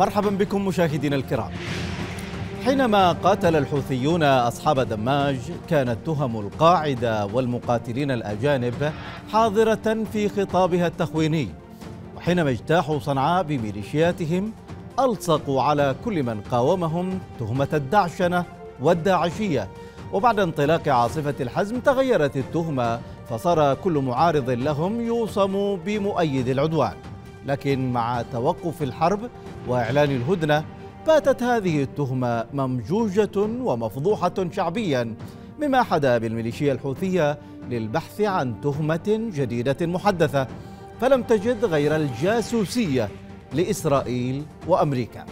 مرحبا بكم مشاهدينا الكرام حينما قاتل الحوثيون أصحاب دماج كانت تهم القاعدة والمقاتلين الأجانب حاضرة في خطابها التخويني وحينما اجتاحوا صنعاء بميليشياتهم ألصقوا على كل من قاومهم تهمة الدعشنة والداعشية وبعد انطلاق عاصفة الحزم تغيرت التهمة فصار كل معارض لهم يوصم بمؤيد العدوان لكن مع توقف الحرب واعلان الهدنه باتت هذه التهمه ممجوجه ومفضوحه شعبيا مما حدا بالميليشيا الحوثيه للبحث عن تهمه جديده محدثه فلم تجد غير الجاسوسيه لاسرائيل وامريكا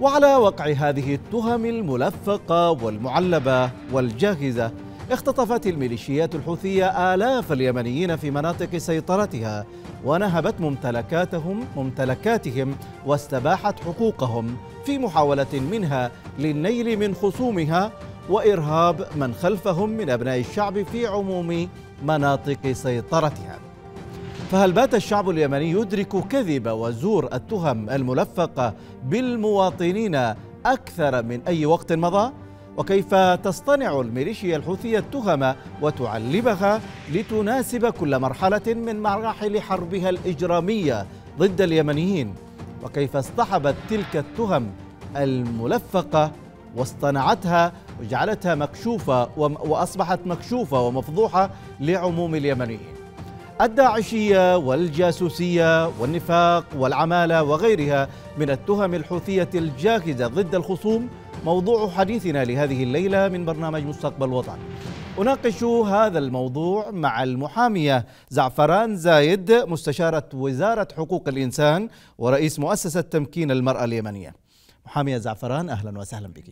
وعلى وقع هذه التهم الملفقه والمعلبه والجاهزه اختطفت الميليشيات الحوثية آلاف اليمنيين في مناطق سيطرتها ونهبت ممتلكاتهم ممتلكاتهم واستباحت حقوقهم في محاولة منها للنيل من خصومها وإرهاب من خلفهم من أبناء الشعب في عموم مناطق سيطرتها فهل بات الشعب اليمني يدرك كذب وزور التهم الملفقة بالمواطنين أكثر من أي وقت مضى؟ وكيف تصطنع الميليشيا الحوثية التهم وتعلبها لتناسب كل مرحلة من مراحل حربها الإجرامية ضد اليمنيين وكيف اصطحبت تلك التهم الملفقة واصطنعتها وجعلتها مكشوفة وأصبحت مكشوفة ومفضوحة لعموم اليمنيين الداعشية والجاسوسية والنفاق والعمالة وغيرها من التهم الحوثية الجاهزة ضد الخصوم موضوع حديثنا لهذه الليلة من برنامج مستقبل وطن أناقش هذا الموضوع مع المحامية زعفران زايد مستشارة وزارة حقوق الإنسان ورئيس مؤسسة تمكين المرأة اليمنية محامية زعفران أهلا وسهلا بك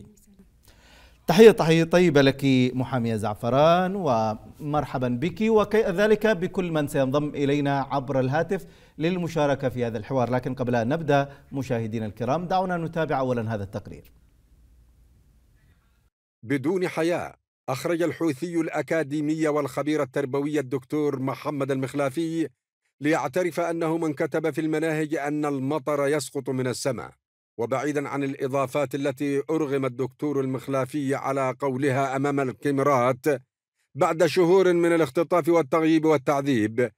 تحية تحية طيبة لك محامية زعفران ومرحبا بك وكذلك بكل من سينضم إلينا عبر الهاتف للمشاركة في هذا الحوار لكن قبل أن نبدأ مشاهدينا الكرام دعونا نتابع أولا هذا التقرير بدون حياة أخرج الحوثي الأكاديمي والخبير التربوي الدكتور محمد المخلافي ليعترف أنه من كتب في المناهج أن المطر يسقط من السماء وبعيدا عن الإضافات التي أرغم الدكتور المخلافي على قولها أمام الكاميرات بعد شهور من الاختطاف والتغييب والتعذيب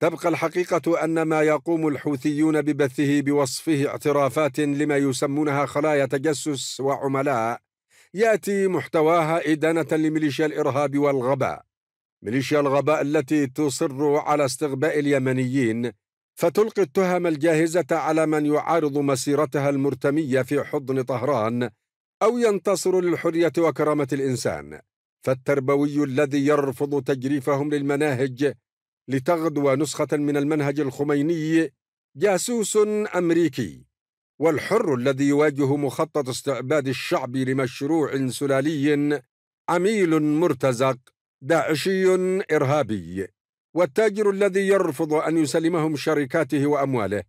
تبقى الحقيقة أن ما يقوم الحوثيون ببثه بوصفه اعترافات لما يسمونها خلايا تجسس وعملاء يأتي محتواها إدانة لميليشيا الإرهاب والغباء ميليشيا الغباء التي تصر على استغباء اليمنيين فتلقي التهم الجاهزة على من يعارض مسيرتها المرتمية في حضن طهران أو ينتصر للحرية وكرامة الإنسان فالتربوي الذي يرفض تجريفهم للمناهج لتغدو نسخة من المنهج الخميني جاسوس أمريكي والحر الذي يواجه مخطط استعباد الشعب لمشروع سلالي عميل مرتزق داعشي إرهابي والتاجر الذي يرفض أن يسلمهم شركاته وأمواله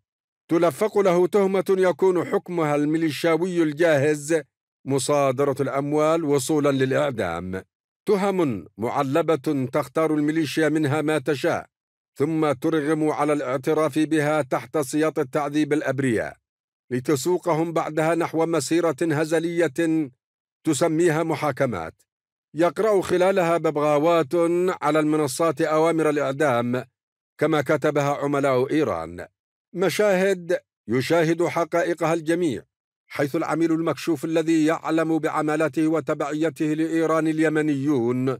تلفق له تهمة يكون حكمها الميليشاوي الجاهز مصادرة الأموال وصولا للإعدام تهم معلبة تختار الميليشيا منها ما تشاء ثم ترغم على الاعتراف بها تحت سياط التعذيب الأبرياء لتسوقهم بعدها نحو مسيرة هزلية تسميها محاكمات يقرأ خلالها ببغاوات على المنصات أوامر الإعدام كما كتبها عملاء إيران مشاهد يشاهد حقائقها الجميع حيث العميل المكشوف الذي يعلم بعمالته وتبعيته لإيران اليمنيون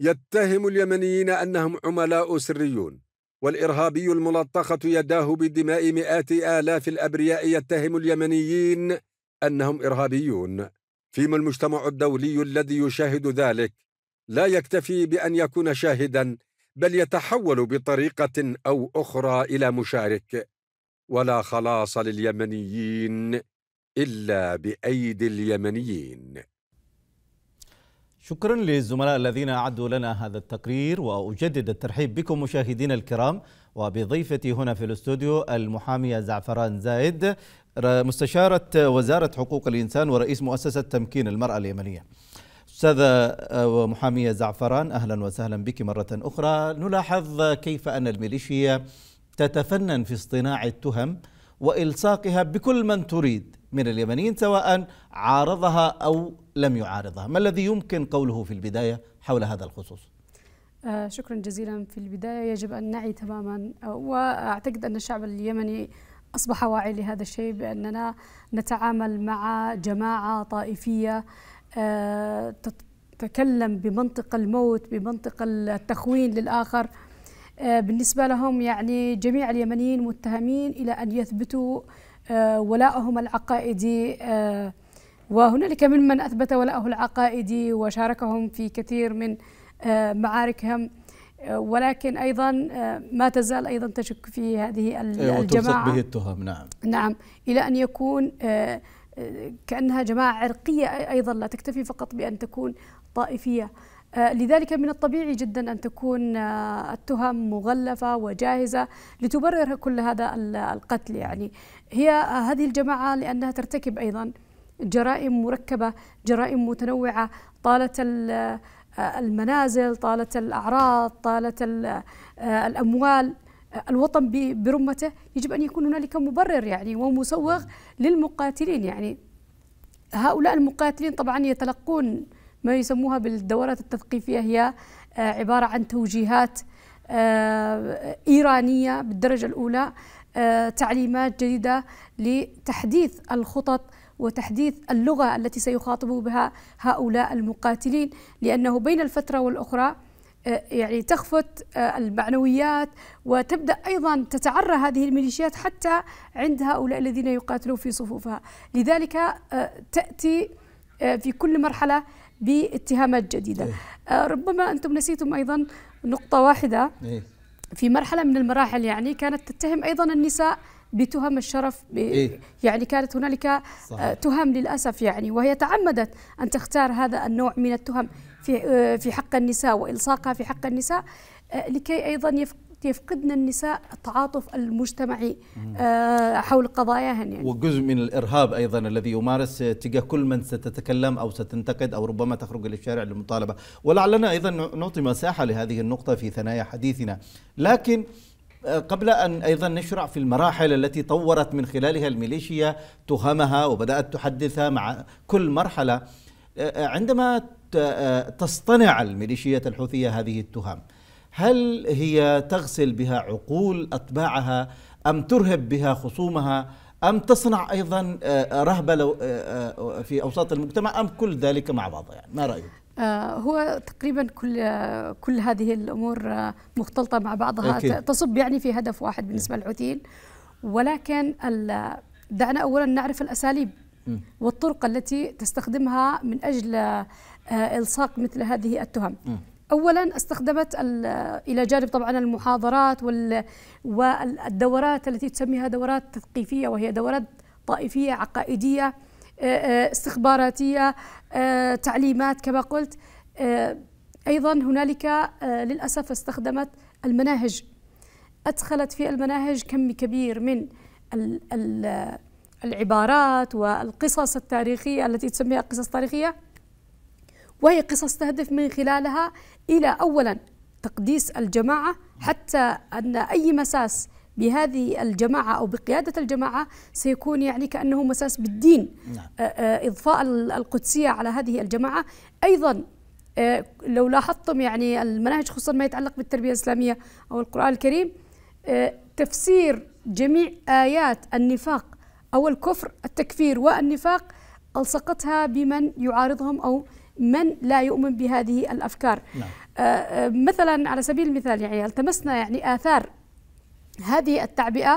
يتهم اليمنيين أنهم عملاء سريون والإرهابي الملطخة يداه بدماء مئات آلاف الأبرياء يتهم اليمنيين أنهم إرهابيون فيما المجتمع الدولي الذي يشاهد ذلك لا يكتفي بأن يكون شاهدا بل يتحول بطريقة أو أخرى إلى مشارك ولا خلاص لليمنيين إلا بأيدي اليمنيين شكرا للزملاء الذين أعدوا لنا هذا التقرير وأجدد الترحيب بكم مشاهدينا الكرام وبضيفتي هنا في الاستوديو المحامية زعفران زايد مستشارة وزارة حقوق الإنسان ورئيس مؤسسة تمكين المرأة اليمنية أستاذة آه، ومحامية زعفران أهلا وسهلا بك مرة أخرى نلاحظ كيف أن الميليشيا تتفنن في اصطناع التهم وإلصاقها بكل من تريد من اليمنيين سواء عارضها أو لم يعارضها ما الذي يمكن قوله في البداية حول هذا الخصوص؟ آه، شكرا جزيلا في البداية يجب أن نعي تماما وأعتقد أن الشعب اليمني أصبح واعي لهذا الشيء بأننا نتعامل مع جماعة طائفية آه، تتكلم بمنطق الموت بمنطق التخوين للآخر آه، بالنسبة لهم يعني جميع اليمنيين متهمين إلى أن يثبتوا آه، ولائهم العقائدي آه، وهنالك ممن أثبت ولاءه العقائدي وشاركهم في كثير من آه، معاركهم ولكن ايضا ما تزال ايضا تشك في هذه أيوة، الجماعه به التهم نعم نعم الى ان يكون كانها جماعه عرقيه ايضا لا تكتفي فقط بان تكون طائفيه آه، لذلك من الطبيعي جدا أن تكون آه، التهم مغلفة وجاهزة لتبرر كل هذا القتل يعني هي آه، هذه الجماعة لأنها ترتكب أيضا جرائم مركبة جرائم متنوعة طالت المنازل طالت الأعراض طالت الأموال الوطن برمته يجب أن يكون هنالك مبرر يعني ومسوغ للمقاتلين يعني هؤلاء المقاتلين طبعا يتلقون ما يسموها بالدورات التثقيفية هي آه، عبارة عن توجيهات آه، إيرانية بالدرجة الأولى آه، تعليمات جديدة لتحديث الخطط وتحديث اللغة التي سيخاطب بها هؤلاء المقاتلين لأنه بين الفترة والأخرى يعني تخفت المعنويات وتبدا ايضا تتعرى هذه الميليشيات حتى عند هؤلاء الذين يقاتلون في صفوفها، لذلك تاتي في كل مرحله باتهامات جديدة إيه؟ آه، ربما أنتم نسيتم أيضا نقطة واحدة إيه؟ في مرحلة من المراحل يعني كانت تتهم أيضا النساء بتهم الشرف ب... إيه؟ يعني كانت هنالك آه، تهم للأسف يعني وهي تعمدت أن تختار هذا النوع من التهم في آه، في حق النساء وإلصاقها في حق النساء لكي أيضا يفق يفقدن النساء التعاطف المجتمعي آه، حول قضاياهن يعني. وجزء من الارهاب ايضا الذي يمارس تجاه كل من ستتكلم او ستنتقد او ربما تخرج الى الشارع للمطالبه ولعلنا ايضا نعطي مساحه لهذه النقطه في ثنايا حديثنا لكن آه، قبل أن أيضا نشرع في المراحل التي طورت من خلالها الميليشيا تهمها وبدأت تحدثها مع كل مرحلة آه، عندما تصطنع الميليشيات الحوثية هذه التهم هل هي تغسل بها عقول اتباعها ام ترهب بها خصومها ام تصنع ايضا آه، رهبه آه، آه، في اوساط المجتمع ام كل ذلك مع بعض يعني ما رايك؟ هو تقريبا كل كل هذه الامور مختلطه مع بعضها أكيد. تصب يعني في هدف واحد بالنسبه إيه. للحوثيين ولكن دعنا اولا نعرف الاساليب والطرق التي تستخدمها من اجل الصاق مثل هذه التهم اولا استخدمت الى جانب طبعا المحاضرات والدورات التي تسميها دورات تثقيفيه وهي دورات طائفيه عقائديه آه، آه، استخباراتيه آه، تعليمات كما قلت ايضا هنالك للاسف استخدمت المناهج ادخلت في المناهج كم كبير من العبارات والقصص التاريخيه التي تسميها قصص تاريخيه وهي قصص تهدف من خلالها إلى أولا تقديس الجماعة حتى أن أي مساس بهذه الجماعة أو بقيادة الجماعة سيكون يعني كأنه مساس بالدين نعم. آه، آه، إضفاء القدسية على هذه الجماعة أيضا آه، لو لاحظتم يعني المناهج خصوصا ما يتعلق بالتربية الإسلامية أو القرآن الكريم تفسير جميع آيات النفاق أو الكفر التكفير والنفاق ألصقتها بمن يعارضهم أو من لا يؤمن بهذه الافكار نعم. آه،, آه مثلا على سبيل المثال يعني التمسنا يعني اثار هذه التعبئه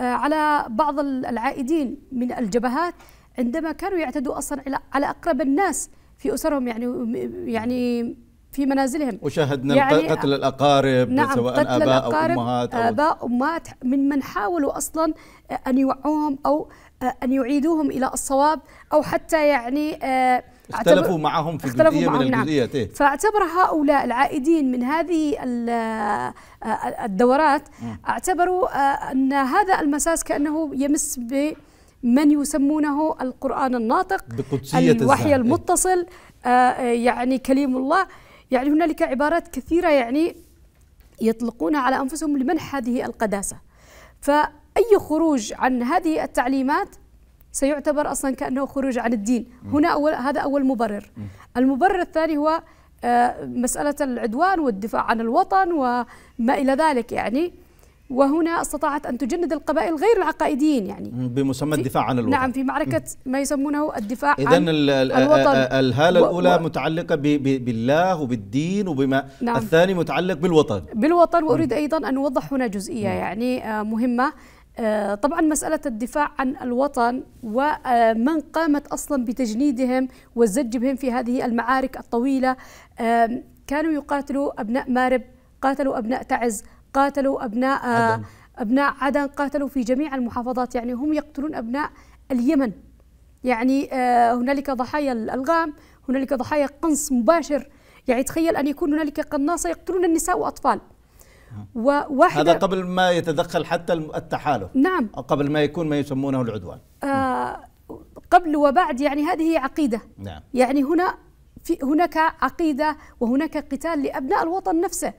آه على بعض العائدين من الجبهات عندما كانوا يعتدوا اصلا على اقرب الناس في اسرهم يعني يعني في منازلهم وشاهدنا يعني قتل آه، الاقارب نعم سواء قتل اباء الأقارب او امهات اباء امهات ممن حاولوا اصلا ان يوعوهم او ان يعيدوهم الى الصواب او حتى يعني آه، اختلفوا معهم في اختلفوا جزئيه معهم من الجزئيات نعم. إيه. فاعتبر هؤلاء العائدين من هذه آه، الدورات اعتبروا آه، ان هذا المساس كانه يمس بمن يسمونه القرآن الناطق بقدسية الوحي إيه. المتصل آه، يعني كليم الله يعني هنالك عبارات كثيرة يعني يطلقونها على أنفسهم لمنح هذه القداسة فأي خروج عن هذه التعليمات سيعتبر اصلا كانه خروج عن الدين هنا اول هذا اول مبرر المبرر الثاني هو آه، مساله العدوان والدفاع عن الوطن وما الى ذلك يعني وهنا استطاعت ان تجند القبائل غير العقائديين يعني بمسمى الدفاع عن الوطن نعم في معركه ما يسمونه الدفاع إذن عن الوطن آه، آه، الهاله الاولى و... متعلقه ب... ب... بالله وبالدين وبما نعم الثاني متعلق بالوطن بالوطن واريد ايضا ان اوضح هنا جزئيه يعني مهمه آه، طبعا مسألة الدفاع عن الوطن ومن آه، قامت أصلا بتجنيدهم والزج بهم في هذه المعارك الطويلة كانوا يقاتلوا أبناء مارب قاتلوا أبناء تعز قاتلوا أبناء آه، عدن. أبناء عدن قاتلوا في جميع المحافظات يعني هم يقتلون أبناء اليمن يعني هنالك ضحايا الألغام هنالك ضحايا قنص مباشر يعني تخيل أن يكون هنالك قناصة يقتلون النساء وأطفال وواحدة هذا قبل ما يتدخل حتى التحالف نعم قبل ما يكون ما يسمونه العدوان آه قبل وبعد يعني هذه عقيدة نعم يعني هنا في هناك عقيدة وهناك قتال لأبناء الوطن نفسه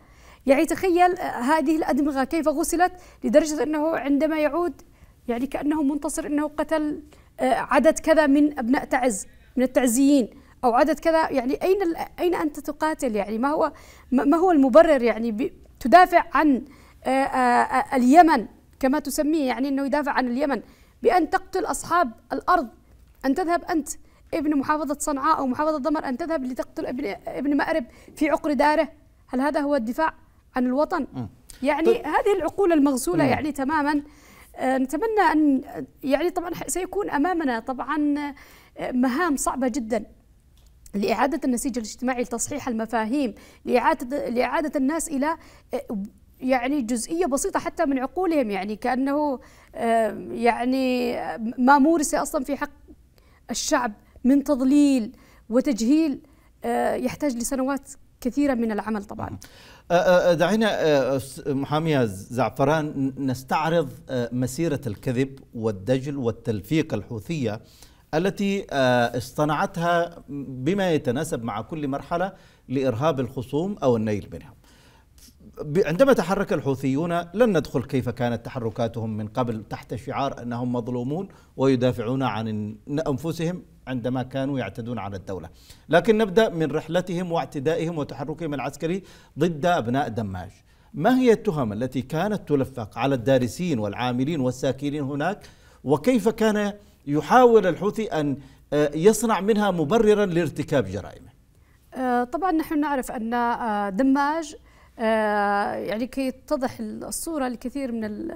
يعني تخيل آه، هذه الأدمغة كيف غسلت لدرجة أنه عندما يعود يعني كأنه منتصر أنه قتل آه، عدد كذا من أبناء تعز من التعزيين أو عدد كذا يعني أين أين أنت تقاتل يعني ما هو ما هو المبرر يعني تدافع عن آه، آه، آه، اليمن كما تسميه يعني أنه يدافع عن اليمن بأن تقتل أصحاب الأرض أن تذهب أنت ابن محافظة صنعاء أو محافظة ضمر أن تذهب لتقتل ابن, ابن مأرب في عقر داره هل هذا هو الدفاع عن الوطن؟ يعني طيب. هذه العقول المغسولة يعني تماما نتمنى أن يعني طبعا سيكون أمامنا طبعا مهام صعبة جدا لإعادة النسيج الاجتماعي لتصحيح المفاهيم لإعادة, لإعادة الناس إلى آه، يعني جزئية بسيطة حتى من عقولهم يعني كأنه آه، يعني ما مورس أصلا في حق الشعب من تضليل وتجهيل آه، يحتاج لسنوات كثيرة من العمل طبعا دعينا محامية زعفران نستعرض مسيرة الكذب والدجل والتلفيق الحوثية التي آه، اصطنعتها بما يتناسب مع كل مرحلة لإرهاب الخصوم أو النيل منها عندما تحرك الحوثيون لن ندخل كيف كانت تحركاتهم من قبل تحت شعار أنهم مظلومون ويدافعون عن أنفسهم عندما كانوا يعتدون على الدولة لكن نبدأ من رحلتهم واعتدائهم وتحركهم العسكري ضد أبناء دماج ما هي التهم التي كانت تلفق على الدارسين والعاملين والساكنين هناك وكيف كان يحاول الحوثي أن آه، يصنع منها مبررا لارتكاب جرائمه آه، طبعا نحن نعرف أن آه، دماج يعني كي تتضح الصورة لكثير من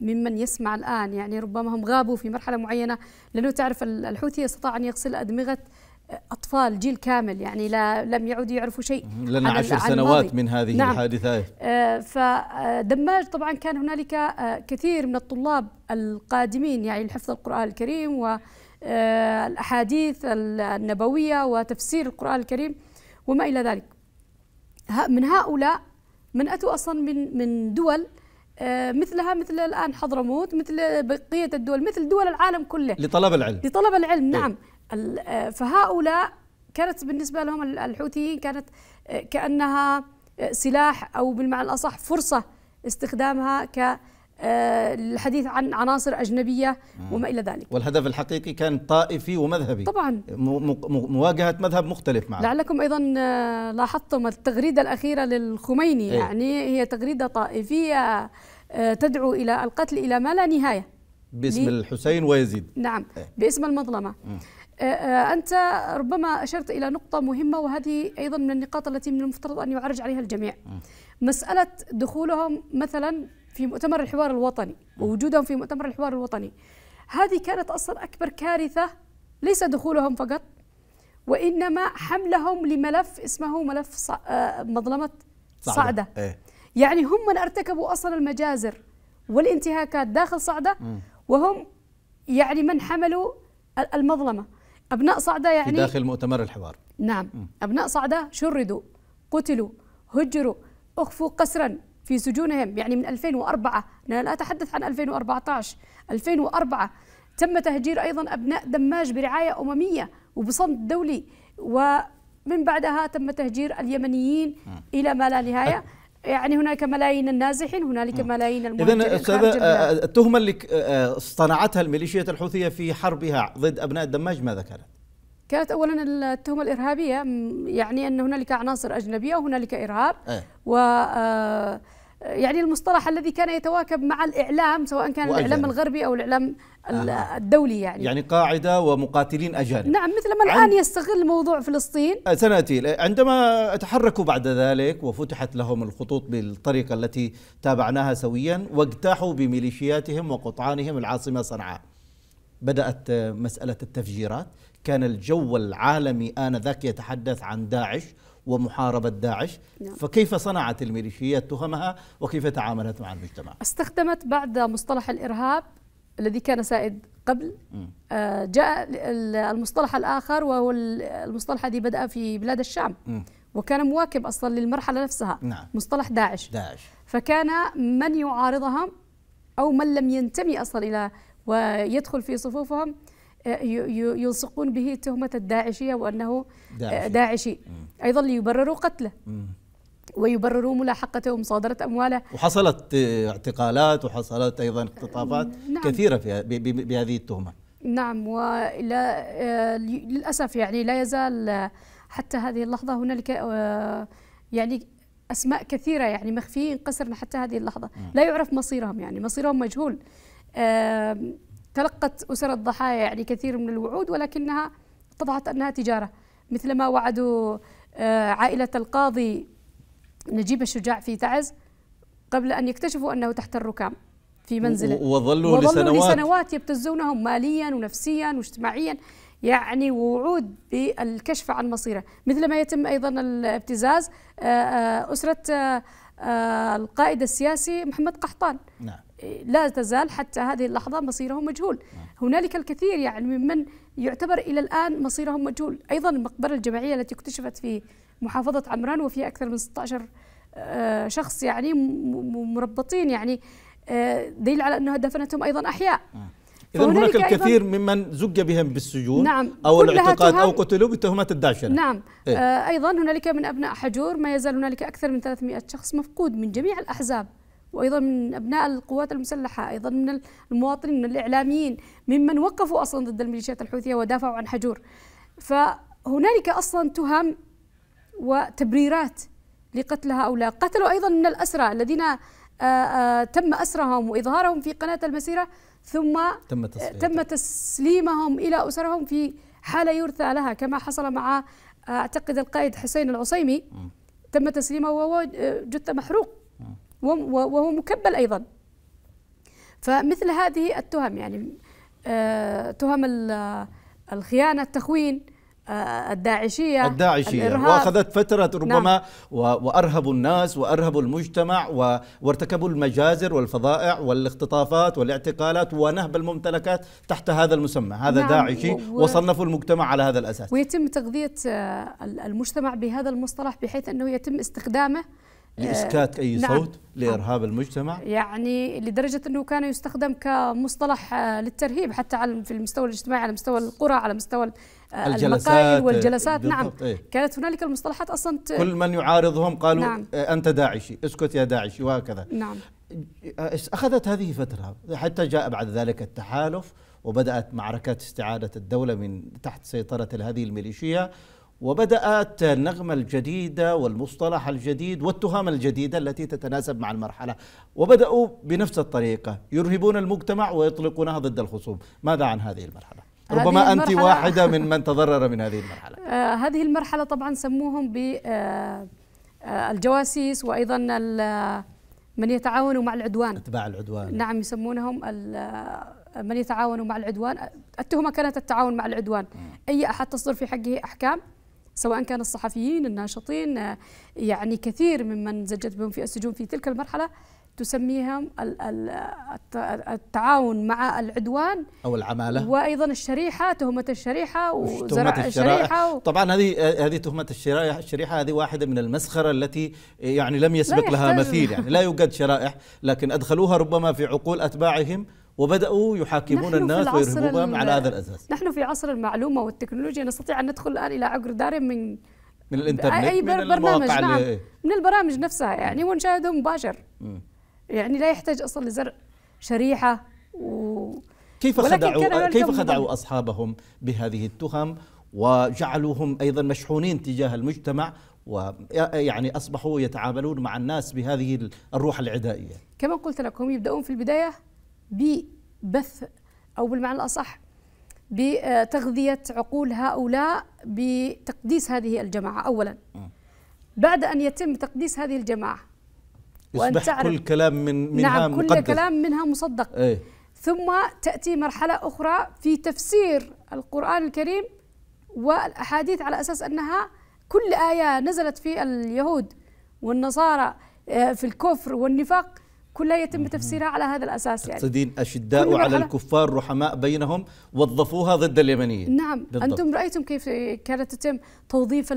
ممن يسمع الآن يعني ربما هم غابوا في مرحلة معينة لأنه تعرف الحوثي استطاع أن يغسل أدمغة أطفال جيل كامل يعني لا لم يعودوا يعرفوا شيء لنا عشر سنوات من هذه نعم الحادثة آه، فدماج آه، طبعا كان هنالك آه، كثير من الطلاب القادمين يعني لحفظ القرآن الكريم والأحاديث النبوية وتفسير القرآن الكريم وما إلى ذلك من هؤلاء من أتوا أصلا من من دول مثلها مثل الآن حضرموت مثل بقية الدول مثل دول العالم كله لطلب العلم لطلب العلم طيب. نعم إيه؟ آه، فهؤلاء كانت بالنسبة لهم الحوثيين كانت آه، كأنها آه، سلاح أو بالمعنى الأصح فرصة استخدامها ك الحديث عن عناصر أجنبية وما إلى ذلك والهدف الحقيقي كان طائفي ومذهبي طبعا مواجهة مذهب مختلف معه لعلكم أيضا لاحظتم التغريدة الأخيرة للخميني إيه؟ يعني هي تغريدة طائفية تدعو إلى القتل إلى ما لا نهاية باسم الحسين ويزيد نعم إيه؟ باسم المظلمة م. آه، آه، أنت ربما أشرت إلى نقطة مهمة وهذه أيضا من النقاط التي من المفترض أن يعرج عليها الجميع مسألة دخولهم مثلا في مؤتمر الحوار الوطني ووجودهم في مؤتمر الحوار الوطني هذه كانت أصلا أكبر كارثة ليس دخولهم فقط وإنما حملهم لملف اسمه ملف آه، مظلمة صعدة, صعدة. إيه. يعني هم من ارتكبوا أصلا المجازر والانتهاكات داخل صعدة وهم يعني من حملوا المظلمة أبناء صعدة يعني في داخل مؤتمر الحوار نعم م. أبناء صعدة شردوا قتلوا هجروا أخفوا قسرا في سجونهم يعني من 2004 أنا لا أتحدث عن 2014 2004 تم تهجير أيضا أبناء دماج برعاية أممية وبصمت دولي ومن بعدها تم تهجير اليمنيين م. إلى ما لا نهاية يعني هناك ملايين النازحين هنالك نعم. ملايين المهاجرين اذا أستاذة آه، آه، التهمة اللي آه، صنعتها الميليشيات الحوثية في حربها ضد أبناء الدماج ماذا كانت؟ كانت اولا التهمه الارهابيه يعني ان هنالك عناصر اجنبيه وهنالك ارهاب أيه. و يعني المصطلح الذي كان يتواكب مع الإعلام سواء كان وأجانب. الإعلام الغربي أو الإعلام آه. الدولي يعني يعني قاعدة ومقاتلين أجانب نعم مثل ما الآن يستغل موضوع فلسطين آه، سنأتي عندما تحركوا بعد ذلك وفتحت لهم الخطوط بالطريقة التي تابعناها سويا واجتاحوا بميليشياتهم وقطعانهم العاصمة صنعاء بدأت آه، مسألة التفجيرات كان الجو العالمي آنذاك يتحدث عن داعش ومحاربة داعش نعم. فكيف صنعت الميليشيات تهمها وكيف تعاملت مع المجتمع استخدمت بعد مصطلح الإرهاب الذي كان سائد قبل آه جاء المصطلح الآخر وهو المصطلح الذي بدأ في بلاد الشام م. وكان مواكب أصلا للمرحلة نفسها نعم. مصطلح داعش. داعش فكان من يعارضهم أو من لم ينتمي أصلا إلى ويدخل في صفوفهم أه، يلصقون به تهمة الداعشية وأنه أه، داعشي, داعشي. أيضا ليبرروا قتله ويبرروا ملاحقته ومصادرة أمواله وحصلت آه، اعتقالات وحصلت أيضا اختطافات نعم. كثيرة في بهذه التهمة نعم ولا للأسف يعني لا يزال حتى هذه اللحظة هنالك يعني أسماء كثيرة يعني مخفيين قسرنا حتى هذه اللحظة لا يعرف مصيرهم يعني مصيرهم مجهول تلقت أسر الضحايا يعني كثير من الوعود ولكنها اتضحت أنها تجارة مثلما وعدوا آه، عائلة القاضي نجيب الشجاع في تعز قبل أن يكتشفوا أنه تحت الركام في منزله وظلوا, وظلوا لسنوات, لسنوات يبتزونهم ماليا ونفسيا واجتماعيا يعني وعود بالكشف عن مصيره مثل ما يتم أيضا الابتزاز آه، آه، أسرة القائد السياسي محمد قحطان نعم. لا تزال حتى هذه اللحظة مصيرهم مجهول هنالك الكثير يعني ممن يعتبر إلى الآن مصيرهم مجهول أيضا المقبرة الجماعية التي اكتشفت في محافظة عمران وفيها أكثر من 16 آه، شخص يعني مربطين يعني آه، دليل على أنها دفنتهم أيضا أحياء إذا هناك الكثير ممن زج بهم بالسجون نعم أو الاعتقاد أو قتلوا بتهمات الداشنة نعم إيه؟ آه، أيضا هنالك من أبناء حجور ما يزال هنالك أكثر من 300 شخص مفقود من جميع الأحزاب وايضا من ابناء القوات المسلحه ايضا من المواطنين من الاعلاميين ممن وقفوا اصلا ضد الميليشيات الحوثيه ودافعوا عن حجور فهنالك اصلا تهم وتبريرات لقتل هؤلاء قتلوا ايضا من الاسرى الذين آه، آه، تم اسرهم واظهارهم في قناه المسيره ثم تم, آه، تم تسليمهم الى اسرهم في حاله يرثى لها كما حصل مع اعتقد القائد حسين العصيمي تم تسليمه وهو جثه محروق وهو مكبل أيضا فمثل هذه التهم يعني آه، تهم الخيانة التخوين آه، الداعشية الداعشية الإرهاب وأخذت فترة نعم. ربما نعم. وأرهبوا الناس وأرهبوا المجتمع وارتكبوا المجازر والفظائع والاختطافات والاعتقالات ونهب الممتلكات تحت هذا المسمى هذا نعم. داعشي و... وصنفوا المجتمع على هذا الأساس ويتم تغذية آه، المجتمع بهذا المصطلح بحيث أنه يتم استخدامه لاسكات اي آه، نعم. صوت لارهاب المجتمع يعني لدرجه انه كان يستخدم كمصطلح آه، للترهيب حتى على في المستوى الاجتماعي على مستوى القرى على مستوى آه، المقاهي والجلسات نعم إيه؟ كانت هنالك المصطلحات اصلا كل من يعارضهم قالوا نعم. انت داعشي اسكت يا داعشي وهكذا نعم اخذت هذه فتره حتى جاء بعد ذلك التحالف وبدات معركه استعاده الدوله من تحت سيطره هذه الميليشيا وبدات النغمه الجديده والمصطلح الجديد والتهام الجديده التي تتناسب مع المرحله وبداوا بنفس الطريقه يرهبون المجتمع ويطلقونها ضد الخصوم ماذا عن هذه المرحله ربما أنت واحدة من من تضرر من هذه المرحلة آه، هذه المرحلة طبعا سموهم بالجواسيس آه، آه، وأيضا من يتعاونوا مع العدوان أتباع العدوان نعم يسمونهم من يتعاونوا مع العدوان التهمة كانت التعاون مع العدوان أي أحد تصدر في حقه أحكام سواء كان الصحفيين الناشطين آه، يعني كثير ممن زجت بهم في السجون في تلك المرحلة تسميهم التعاون مع العدوان او العماله وايضا الشريحه تهمه الشريحه وزرع الشريحه و... طبعا هذه هذه تهمه الشريحه الشريحه هذه واحده من المسخره التي يعني لم يسبق لها مثيل يعني لا يوجد شرائح لكن ادخلوها ربما في عقول اتباعهم وبداوا يحاكمون الناس ويرهبوهم على هذا الاساس نحن في عصر المعلومه والتكنولوجيا نستطيع ان ندخل الان الى عقر دار من من الانترنت اي من برنامج نعم من البرامج نفسها يعني ونشاهده مباشر يعني لا يحتاج اصلا لزرع شريحه و كيف خدعوا كيف خدعوا اصحابهم بهذه التهم وجعلوهم ايضا مشحونين تجاه المجتمع ويعني اصبحوا يتعاملون مع الناس بهذه الروح العدائيه كما قلت لكم يبداون في البدايه ببث أو بالمعنى الأصح بتغذية عقول هؤلاء بتقديس هذه الجماعة أولا بعد أن يتم تقديس هذه الجماعة وأن يصبح تعرف كل كلام من منها نعم كل مقدس. كلام منها مصدق ايه؟ ثم تأتي مرحلة أخرى في تفسير القرآن الكريم والأحاديث على أساس أنها كل آية نزلت في اليهود والنصارى آه، في الكفر والنفاق كلها يتم تفسيرها على هذا الأساس يعني تقصدين أشداء على الكفار رحماء بينهم وظفوها ضد اليمنيين نعم بالضبط. أنتم رأيتم كيف كانت تتم توظيف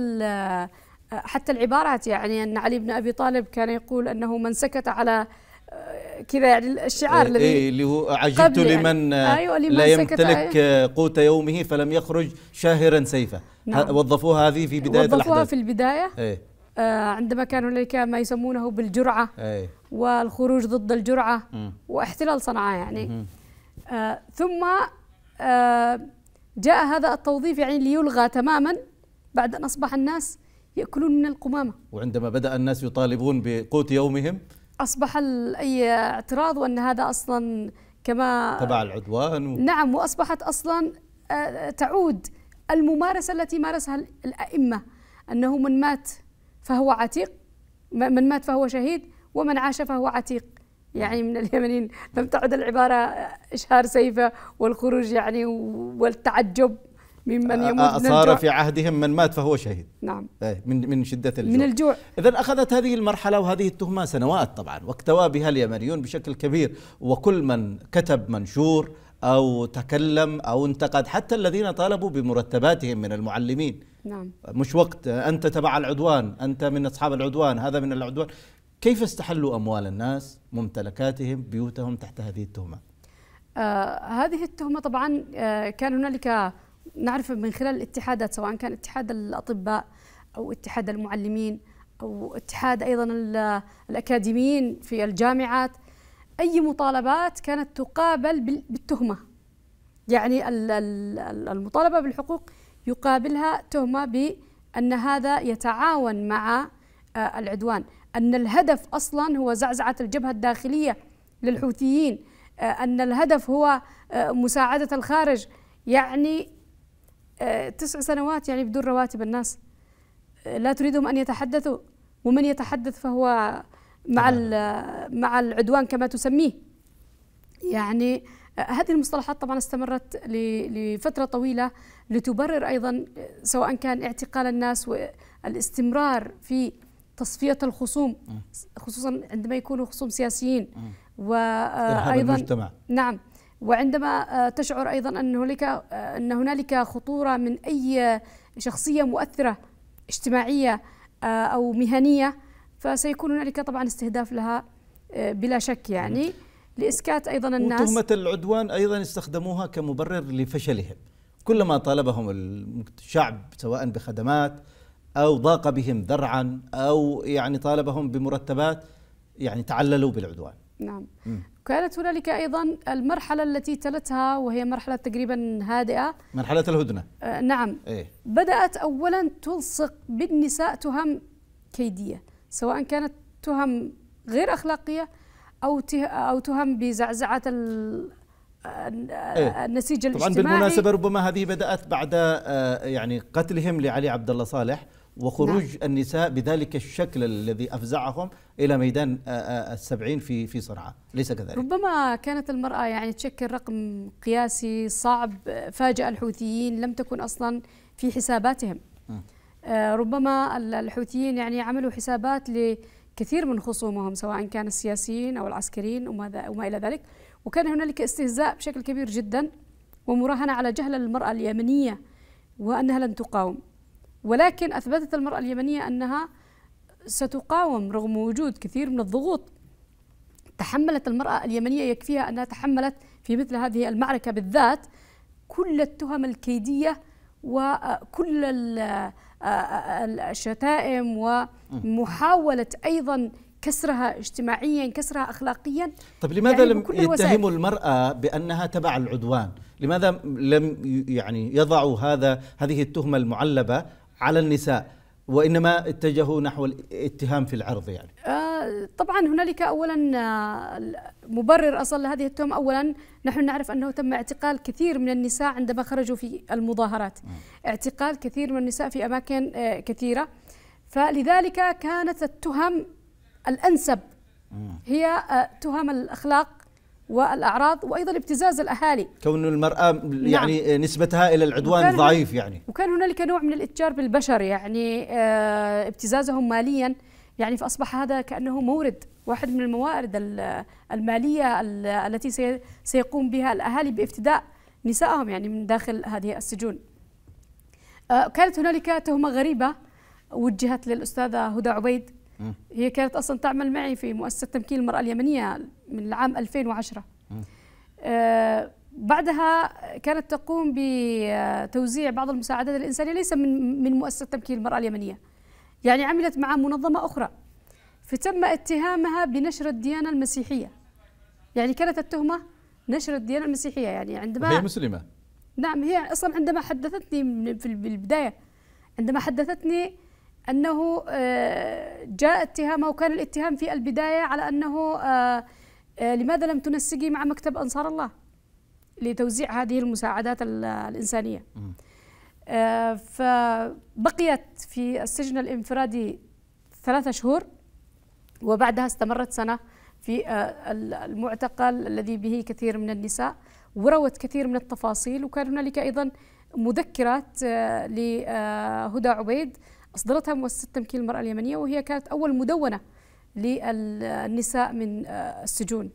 حتى العبارات يعني أن علي بن أبي طالب كان يقول أنه من سكت على كذا يعني الشعار إيه، الذي إيه، اللي هو عجبت يعني. لمن, يعني أيوة لمن لا يمتلك قوت يومه فلم يخرج شاهرا سيفه نعم وظفوها هذه في بدايه وظفوها الاحداث وظفوها في البدايه إيه آه، عندما كان هنالك ما يسمونه بالجرعه أي. والخروج ضد الجرعه م. واحتلال صنعاء يعني آه ثم آه جاء هذا التوظيف يعني ليلغى تماما بعد ان اصبح الناس ياكلون من القمامه وعندما بدا الناس يطالبون بقوت يومهم اصبح اي اعتراض وان هذا اصلا كما تبع العدوان و... نعم واصبحت اصلا آه، تعود الممارسه التي مارسها الائمه انه من مات فهو عتيق من مات فهو شهيد ومن عاش فهو عتيق يعني من اليمنيين لم تعد العبارة إشهار سيفة والخروج يعني والتعجب ممن يموت من صار في عهدهم من مات فهو شهيد نعم طيب، من من شدة الجوع من الجوع إذا أخذت هذه المرحلة وهذه التهمة سنوات طبعا واكتوى بها اليمنيون بشكل كبير وكل من كتب منشور أو تكلم أو انتقد حتى الذين طالبوا بمرتباتهم من المعلمين نعم مش وقت انت تبع العدوان انت من اصحاب العدوان هذا من العدوان كيف استحلوا اموال الناس ممتلكاتهم بيوتهم تحت هذه التهمه آه هذه التهمه طبعا آه كان هنالك نعرف من خلال الاتحادات سواء كان اتحاد الاطباء او اتحاد المعلمين او اتحاد ايضا الاكاديميين في الجامعات اي مطالبات كانت تقابل بالتهمه يعني المطالبه بالحقوق يقابلها تهمة بأن هذا يتعاون مع آه، العدوان أن الهدف أصلا هو زعزعة الجبهة الداخلية للحوثيين آه، أن الهدف هو آه، مساعدة الخارج يعني تسع سنوات يعني بدون رواتب الناس لا تريدهم أن يتحدثوا ومن يتحدث فهو مع مع العدوان كما تسميه يعني هذه المصطلحات طبعا استمرت لفترة طويلة لتبرر أيضا سواء كان اعتقال الناس والاستمرار في تصفية الخصوم خصوصا عندما يكونوا خصوم سياسيين وأيضا آه، نعم وعندما آه، تشعر أيضا أن هنالك آه، أن هنالك خطورة من أي شخصية مؤثرة اجتماعية أو مهنية فسيكون هنالك طبعا استهداف لها بلا شك يعني لإسكات أيضا الناس وتهمة العدوان أيضا استخدموها كمبرر لفشلهم كلما طالبهم الشعب سواء بخدمات أو ضاق بهم ذرعا أو يعني طالبهم بمرتبات يعني تعللوا بالعدوان نعم كانت هنالك ايضا المرحله التي تلتها وهي مرحله تقريبا هادئه مرحله الهدنه آه نعم إيه؟ بدات اولا تلصق بالنساء تهم كيديه سواء كانت تهم غير اخلاقيه او او تهم بزعزعه إيه. النسيج الاجتماعي طبعا بالمناسبه ربما هذه بدات بعد آه، يعني قتلهم لعلي عبد الله صالح وخروج نعم. النساء بذلك الشكل الذي افزعهم الى ميدان آه، آه، السبعين في في صنعاء، ليس كذلك؟ ربما كانت المراه يعني تشكل رقم قياسي صعب فاجأ الحوثيين لم تكن اصلا في حساباتهم. ربما الحوثيين يعني عملوا حسابات ل كثير من خصومهم سواء كان السياسيين أو العسكريين وماذا وما إلى ذلك وكان هنالك استهزاء بشكل كبير جدا ومراهنة على جهل المرأة اليمنية وأنها لن تقاوم ولكن أثبتت المرأة اليمنية أنها ستقاوم رغم وجود كثير من الضغوط تحملت المرأة اليمنية يكفيها أنها تحملت في مثل هذه المعركة بالذات كل التهم الكيدية وكل الشتائم ومحاولة أيضا كسرها اجتماعيا كسرها أخلاقيا طيب لماذا يعني لم يتهموا المرأة بأنها تبع العدوان لماذا لم يعني يضعوا هذا هذه التهمة المعلبة على النساء وإنما اتجهوا نحو الاتهام في العرض يعني آه طبعا هنالك اولا مبرر اصلا لهذه التهم اولا نحن نعرف انه تم اعتقال كثير من النساء عندما خرجوا في المظاهرات اعتقال كثير من النساء في اماكن آه، كثيره فلذلك كانت التهم الانسب هي آه، تهم الاخلاق والاعراض وايضا ابتزاز الاهالي كون المراه نعم. يعني نعم. نسبتها الى العدوان ضعيف يعني وكان هنالك نوع من الاتجار بالبشر يعني آه، ابتزازهم ماليا يعني فأصبح هذا كأنه مورد واحد من الموارد المالية التي سيقوم بها الأهالي بافتداء نسائهم يعني من داخل هذه السجون أه، كانت هنالك تهمة غريبة وجهت للأستاذة هدى عبيد هي كانت أصلا تعمل معي في مؤسسة تمكين المرأة اليمنية من العام 2010 أه، بعدها كانت تقوم بتوزيع بعض المساعدات الإنسانية ليس من من مؤسسة تمكين المرأة اليمنية يعني عملت مع منظمة أخرى فتم اتهامها بنشر الديانة المسيحية يعني كانت التهمة نشر الديانة المسيحية يعني عندما هي مسلمة نعم هي أصلا عندما حدثتني في البداية عندما حدثتني أنه آه، جاء اتهامه وكان الاتهام في البداية على أنه آه، آه، لماذا لم تنسقي مع مكتب أنصار الله لتوزيع هذه المساعدات الإنسانية م. آه، فبقيت في السجن الانفرادي ثلاثة شهور وبعدها استمرت سنة في آه، المعتقل الذي به كثير من النساء وروت كثير من التفاصيل وكان هنالك أيضا مذكرات آه، لهدى عبيد أصدرتها مؤسسة تمكين المرأة اليمنية وهي كانت أول مدونة للنساء من السجون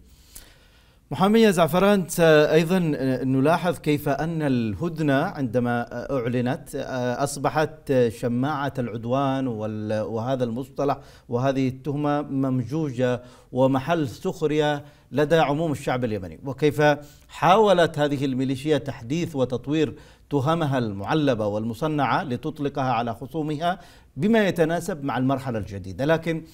محامية زعفران أيضا نلاحظ كيف أن الهدنة عندما أعلنت أصبحت شماعة العدوان وهذا المصطلح وهذه التهمة ممجوجة ومحل سخرية لدى عموم الشعب اليمني وكيف حاولت هذه الميليشيا تحديث وتطوير تهمها المعلبة والمصنعة لتطلقها على خصومها بما يتناسب مع المرحلة الجديدة لكن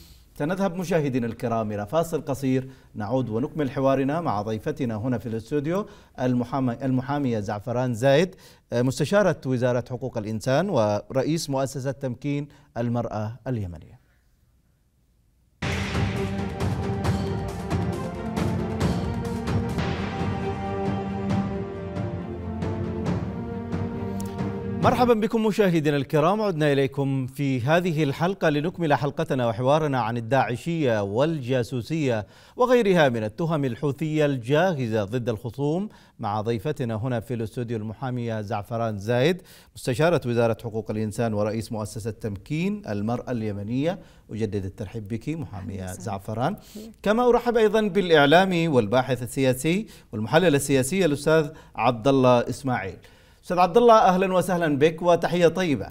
سنذهب مشاهدينا الكرام إلى فاصل قصير نعود ونكمل حوارنا مع ضيفتنا هنا في الاستوديو المحامية زعفران زايد آه، مستشارة وزارة حقوق الإنسان ورئيس مؤسسة تمكين المرأة اليمنية مرحبا بكم مشاهدينا الكرام عدنا اليكم في هذه الحلقه لنكمل حلقتنا وحوارنا عن الداعشيه والجاسوسيه وغيرها من التهم الحوثيه الجاهزه ضد الخصوم مع ضيفتنا هنا في الاستوديو المحاميه زعفران زايد مستشاره وزاره حقوق الانسان ورئيس مؤسسه تمكين المراه اليمنيه اجدد الترحيب بك محاميه زعفران كما ارحب ايضا بالاعلامي والباحث السياسي والمحلل السياسي الاستاذ عبد الله اسماعيل استاذ عبد الله اهلا وسهلا بك وتحيه طيبه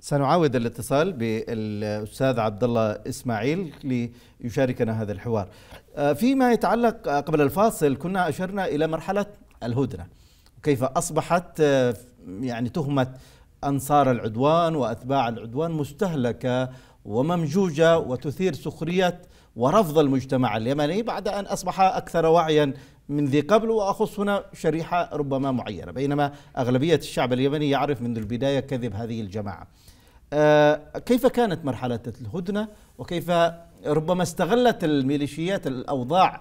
سنعاود الاتصال بالاستاذ عبد الله اسماعيل ليشاركنا هذا الحوار آه، فيما يتعلق آه، قبل الفاصل كنا اشرنا الى مرحله الهدنه وكيف اصبحت آه، يعني تهمه انصار العدوان واتباع العدوان مستهلكه وممجوجه وتثير سخريه ورفض المجتمع اليمني بعد ان اصبح اكثر وعيا من ذي قبل وأخص هنا شريحة ربما معينة بينما أغلبية الشعب اليمني يعرف منذ البداية كذب هذه الجماعة آه، كيف كانت مرحلة الهدنة وكيف ربما استغلت الميليشيات الأوضاع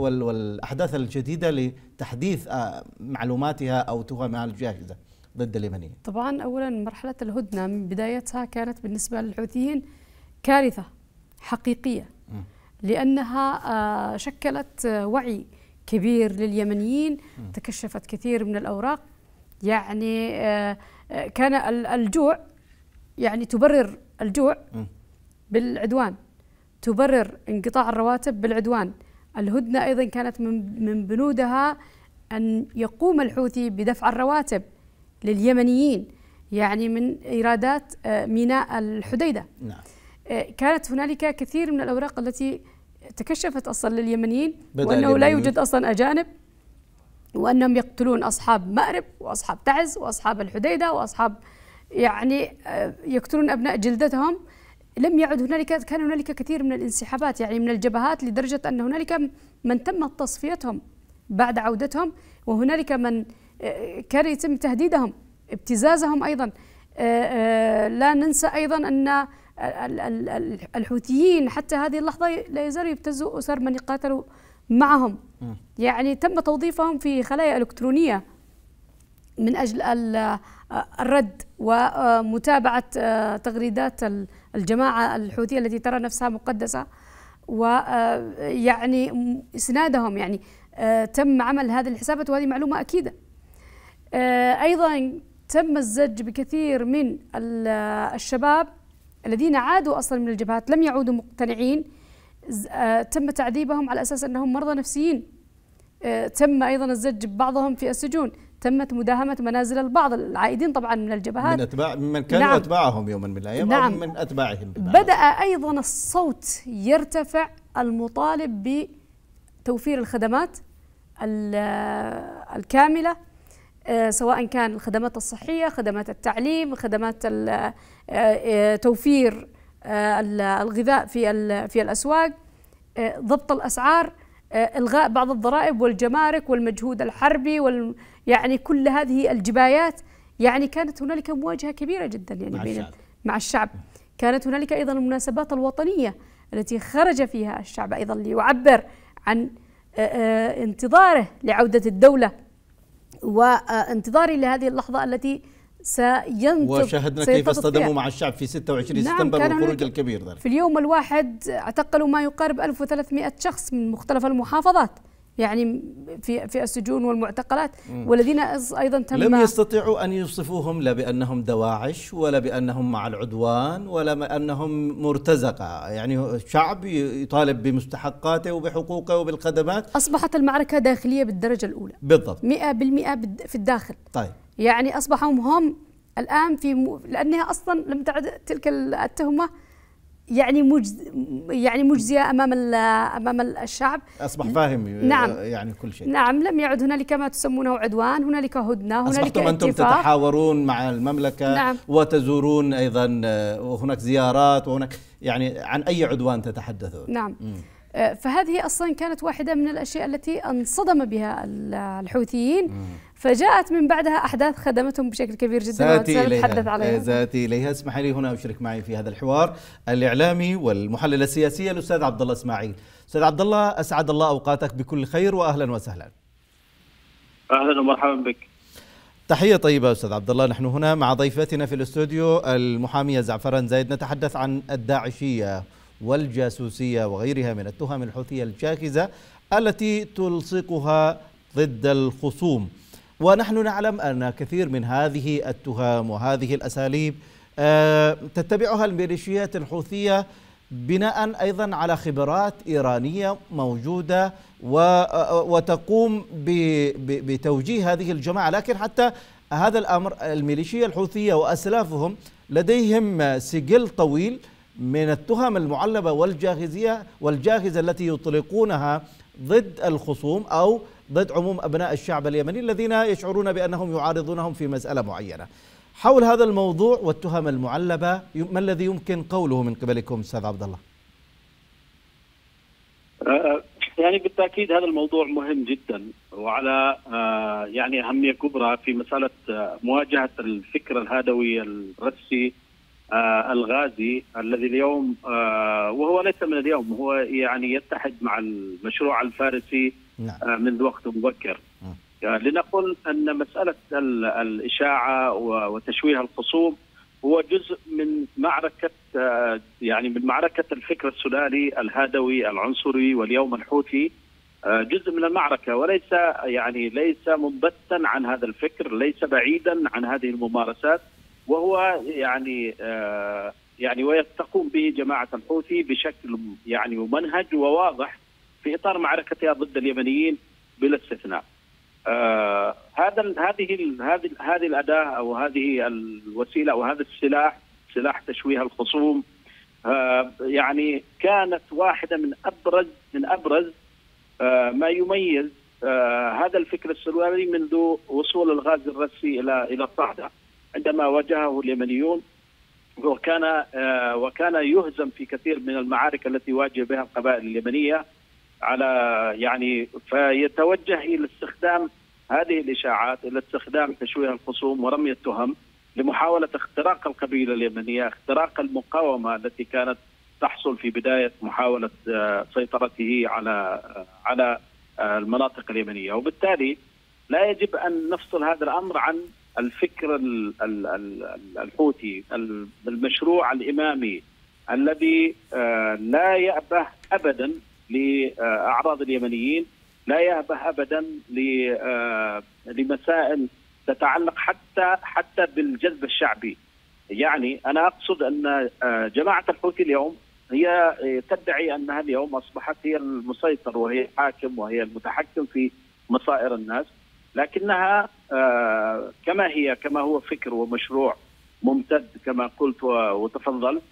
والأحداث الجديدة لتحديث آه، معلوماتها أو تهمها الجاهزة ضد اليمنيين طبعا أولا مرحلة الهدنة من بدايتها كانت بالنسبة للحوثيين كارثة حقيقية لأنها آه، شكلت وعي كبير لليمنيين تكشفت كثير من الأوراق يعني آه، آه، كان الجوع يعني تبرر الجوع بالعدوان تبرر انقطاع الرواتب بالعدوان الهدنة أيضا كانت من بنودها أن يقوم الحوثي بدفع الرواتب لليمنيين يعني من إيرادات آه، ميناء الحديدة نعم. كانت هنالك كثير من الأوراق التي تكشفت اصلا لليمنيين وانه لا يوجد اصلا اجانب وانهم يقتلون اصحاب مأرب واصحاب تعز واصحاب الحديده واصحاب يعني آه، يقتلون ابناء جلدتهم لم يعد هنالك كان هنالك كثير من الانسحابات يعني من الجبهات لدرجه ان هنالك من تمت تصفيتهم بعد عودتهم وهنالك من آه، كان يتم تهديدهم ابتزازهم ايضا آه، لا ننسى ايضا ان الحوثيين حتى هذه اللحظة لا يزالوا يبتزوا أسر من قاتلوا معهم يعني تم توظيفهم في خلايا إلكترونية من أجل الرد ومتابعة آه، تغريدات الجماعة الحوثية التي ترى نفسها مقدسة ويعني آه، إسنادهم يعني آه، تم عمل هذه الحسابات وهذه معلومة أكيدة أيضا تم الزج بكثير من الشباب الذين عادوا أصلا من الجبهات لم يعودوا مقتنعين آه، تم تعذيبهم على أساس أنهم مرضى نفسيين آه، تم أيضا الزج ببعضهم في السجون تمت مداهمة منازل البعض العائدين طبعا من الجبهات من أتباع من كانوا نعم أتباعهم يوما من الأيام نعم من أتباعهم بدأ أيضا الصوت يرتفع المطالب بتوفير الخدمات آه، الكاملة آه، سواء كان الخدمات الصحية خدمات التعليم خدمات آه، آه، توفير الغذاء في في الأسواق ضبط الأسعار إلغاء بعض الضرائب والجمارك والمجهود الحربي وال يعني كل هذه الجبايات يعني كانت هنالك مواجهة كبيرة جدا يعني مع بين الشعب. مع الشعب كانت هنالك أيضا المناسبات الوطنية التي خرج فيها الشعب أيضا ليعبر عن انتظاره لعودة الدولة وانتظاري لهذه اللحظة التي سينتظر وشاهدنا كيف اصطدموا مع الشعب في 26 نعم سبتمبر والخروج الكبير ذلك في اليوم الواحد اعتقلوا ما يقارب 1300 شخص من مختلف المحافظات يعني في في السجون والمعتقلات والذين ايضا تم لم يستطيعوا ان يوصفوهم لا بانهم دواعش ولا بانهم مع العدوان ولا بانهم مرتزقه يعني شعب يطالب بمستحقاته وبحقوقه وبالخدمات اصبحت المعركه داخليه بالدرجه الاولى بالضبط 100% في الداخل طيب يعني اصبحوا هم الان في م... لانها اصلا لم تعد تلك التهمه يعني مجز يعني مجزيه امام امام الشعب اصبح فاهم آه، نعم يعني كل شيء نعم لم يعد هنالك ما تسمونه عدوان هنالك هدنه هنالك اصبحتم انتم تتحاورون مع المملكه نعم. وتزورون ايضا وهناك آه، زيارات وهناك يعني عن اي عدوان تتحدثون نعم م. آه، فهذه اصلا كانت واحده من الاشياء التي انصدم بها الحوثيين م. فجاءت من بعدها احداث خدمتهم بشكل كبير جدا ساتي إليها. عليها آه، ساتي اليها اسمح لي هنا اشرك معي في هذا الحوار الاعلامي والمحلل السياسي الاستاذ عبد الله اسماعيل استاذ عبد الله اسعد الله اوقاتك بكل خير واهلا وسهلا اهلا ومرحبا بك تحية طيبة أستاذ عبد الله نحن هنا مع ضيفتنا في الاستوديو المحامية زعفران زايد نتحدث عن الداعشية والجاسوسية وغيرها من التهم الحوثية الجاكزة التي تلصقها ضد الخصوم ونحن نعلم أن كثير من هذه التهم وهذه الأساليب آه، تتبعها الميليشيات الحوثية بناء أيضا على خبرات إيرانية موجودة آه، وتقوم بتوجيه هذه الجماعة لكن حتى هذا الأمر الميليشية الحوثية وأسلافهم لديهم سجل طويل من التهم المعلبة والجاهزية والجاهزة التي يطلقونها ضد الخصوم أو ضد عموم أبناء الشعب اليمني الذين يشعرون بأنهم يعارضونهم في مسألة معينة حول هذا الموضوع والتهم المعلبة ما الذي يمكن قوله من قبلكم أستاذ عبد الله آه، آه، يعني بالتاكيد هذا الموضوع مهم جدا وعلى آه، يعني اهميه كبرى في مساله مواجهه الفكر الهادوي الرسي الغازي الذي اليوم وهو ليس من اليوم هو يعني يتحد مع المشروع الفارسي نعم. آه، منذ وقت مبكر آه، لنقل ان مساله الاشاعه وتشويه الخصوم هو جزء من معركه آه، يعني من معركه الفكر السلالي الهادوي العنصري واليوم الحوثي جزء من المعركه وليس يعني ليس منبتا عن هذا الفكر، ليس بعيدا عن هذه الممارسات وهو يعني يعني ويتقوم به جماعه الحوثي بشكل يعني ممنهج وواضح في اطار معركتها ضد اليمنيين بلا استثناء. آه هذا هذه هذه هذه الاداه او هذه الوسيله او هذا السلاح سلاح تشويه الخصوم آه يعني كانت واحده من ابرز من ابرز آه ما يميز آه هذا الفكر السلولي منذ وصول الغاز الرسي الى الى صعده عندما واجهه اليمنيون وكان آه، وكان يهزم في كثير من المعارك التي واجه بها القبائل اليمنيه على يعني فيتوجه الى استخدام هذه الاشاعات الى استخدام تشويه الخصوم ورمي التهم لمحاوله اختراق القبيله اليمنيه، اختراق المقاومه التي كانت تحصل في بدايه محاوله آه، سيطرته على آه، على آه، المناطق اليمنيه، وبالتالي لا يجب ان نفصل هذا الامر عن الفكر الحوثي المشروع الامامي الذي لا يأبه ابدا لاعراض اليمنيين لا يهبه ابدا آه، لمسائل تتعلق حتى حتى بالجذب الشعبي يعني انا اقصد ان آه، جماعه الحوثي اليوم هي آه، تدعي انها اليوم اصبحت هي المسيطر وهي الحاكم وهي المتحكم في مصائر الناس لكنها كما هي كما هو فكر ومشروع ممتد كما قلت وتفضلت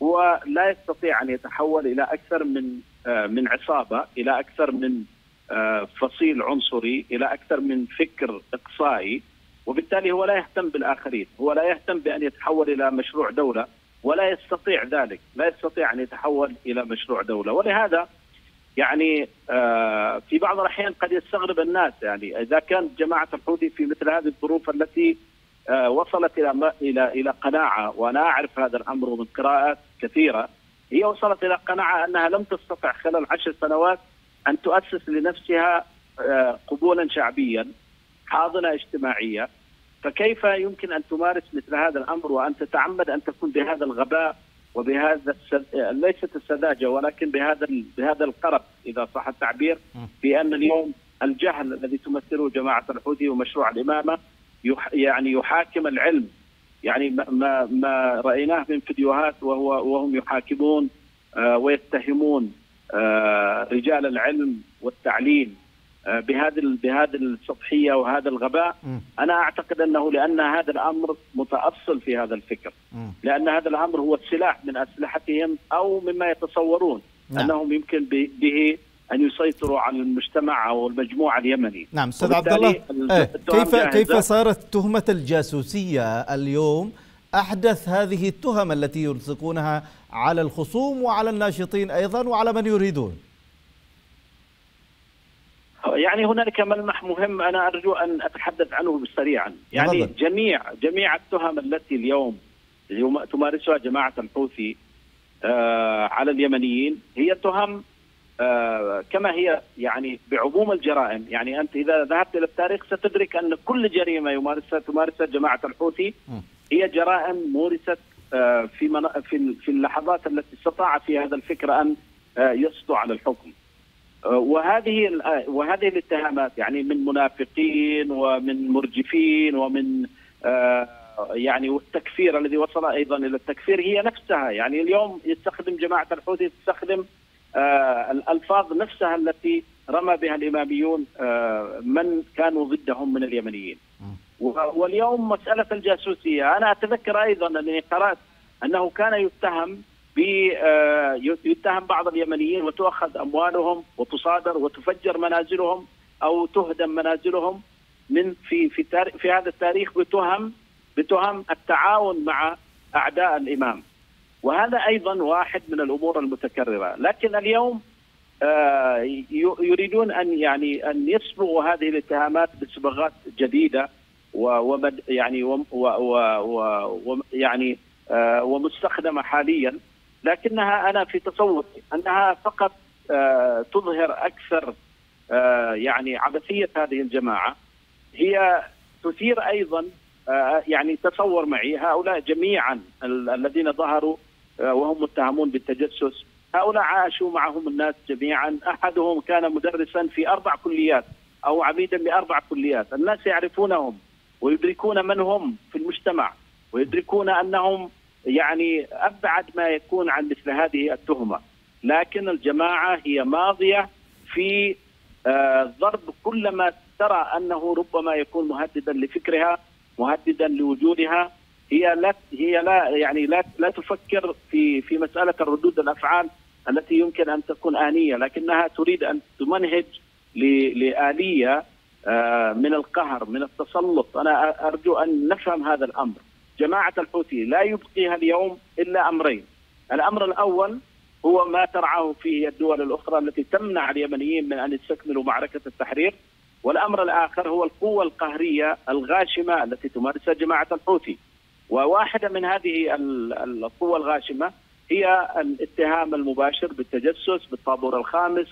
ولا يستطيع ان يتحول الى اكثر من آه، من عصابه الى اكثر من آه، فصيل عنصري الى اكثر من فكر اقصائي وبالتالي هو لا يهتم بالاخرين، هو لا يهتم بان يتحول الى مشروع دوله ولا يستطيع ذلك، لا يستطيع ان يتحول الى مشروع دوله، ولهذا يعني آه، في بعض الاحيان قد يستغرب الناس يعني اذا كانت جماعه الحوثي في مثل هذه الظروف التي وصلت الى الى الى قناعه وانا اعرف هذا الامر من قراءات كثيره هي وصلت الى قناعه انها لم تستطع خلال عشر سنوات ان تؤسس لنفسها آه، قبولا شعبيا حاضنه اجتماعيه فكيف يمكن ان تمارس مثل هذا الامر وان تتعمد ان تكون بهذا الغباء وبهذا السل... آه، ليست السذاجه ولكن بهذا ال... بهذا القرب اذا صح التعبير بان اليوم الجهل الذي تمثله جماعه الحوثي ومشروع الامامه يح... يعني يحاكم العلم يعني ما ما رايناه من فيديوهات وهو وهم يحاكمون آه، ويتهمون آه، رجال العلم والتعليم آه، بهذه بهذه السطحيه وهذا الغباء انا اعتقد انه لان هذا الامر متاصل في هذا الفكر لان هذا الامر هو السلاح من اسلحتهم او مما يتصورون نعم. انهم يمكن به ان يسيطروا على المجتمع او المجموعه اليمني نعم استاذ عبد الله آه، كيف كيف صارت تهمه الجاسوسيه اليوم احدث هذه التهم التي يلصقونها على الخصوم وعلى الناشطين ايضا وعلى من يريدون يعني هنالك ملمح مهم انا ارجو ان اتحدث عنه سريعا يعني بالضبط. جميع جميع التهم التي اليوم تمارسها جماعه الحوثي آه، على اليمنيين هي تهم آه، كما هي يعني بعموم الجرائم يعني أنت إذا ذهبت إلى التاريخ ستدرك أن كل جريمة يمارسها تمارسها جماعة الحوثي هي جرائم مورست آه، في في في اللحظات التي استطاع في هذا الفكر ان آه، يسطو على الحكم. وهذه وهذه الاتهامات يعني من منافقين ومن مرجفين ومن يعني والتكفير الذي وصل ايضا الى التكفير هي نفسها يعني اليوم يستخدم جماعه الحوثي تستخدم آه، الالفاظ نفسها التي رمى بها الاماميون آه، من كانوا ضدهم من اليمنيين. واليوم مساله الجاسوسيه، انا اتذكر ايضا انني قرات انه كان يتهم ب آه، يتهم بعض اليمنيين وتؤخذ اموالهم وتصادر وتفجر منازلهم او تهدم منازلهم من في في في هذا التاريخ بتهم بتهم التعاون مع اعداء الامام وهذا ايضا واحد من الامور المتكرره لكن اليوم آه، يريدون ان يعني ان يصبغوا هذه الاتهامات بصبغات جديده ومد يعني و و يعني آه، ومستخدمه حاليا لكنها انا في تصوري انها فقط آه، تظهر اكثر يعني عبثيه هذه الجماعه هي تثير ايضا يعني تصور معي هؤلاء جميعا الذين ظهروا آه، وهم متهمون بالتجسس هؤلاء عاشوا معهم الناس جميعا أحدهم كان مدرسا في أربع كليات أو عميدا لأربع كليات الناس يعرفونهم ويدركون من هم في المجتمع ويدركون أنهم يعني أبعد ما يكون عن مثل هذه التهمة لكن الجماعة هي ماضية في آه، ضرب كل ما ترى أنه ربما يكون مهددا لفكرها مهددا لوجودها هي لا هي لا يعني لا لا تفكر في في مساله الردود الافعال التي يمكن ان تكون انيه لكنها تريد ان تمنهج لاليه آه، من القهر من التسلط انا ارجو ان نفهم هذا الامر جماعه الحوثي لا يبقيها اليوم الا امرين الامر الاول هو ما ترعاه فيه الدول الاخرى التي تمنع اليمنيين من ان يستكملوا معركه التحرير والامر الاخر هو القوه القهريه الغاشمه التي تمارسها جماعه الحوثي وواحده من هذه القوى الغاشمه هي الاتهام المباشر بالتجسس بالطابور الخامس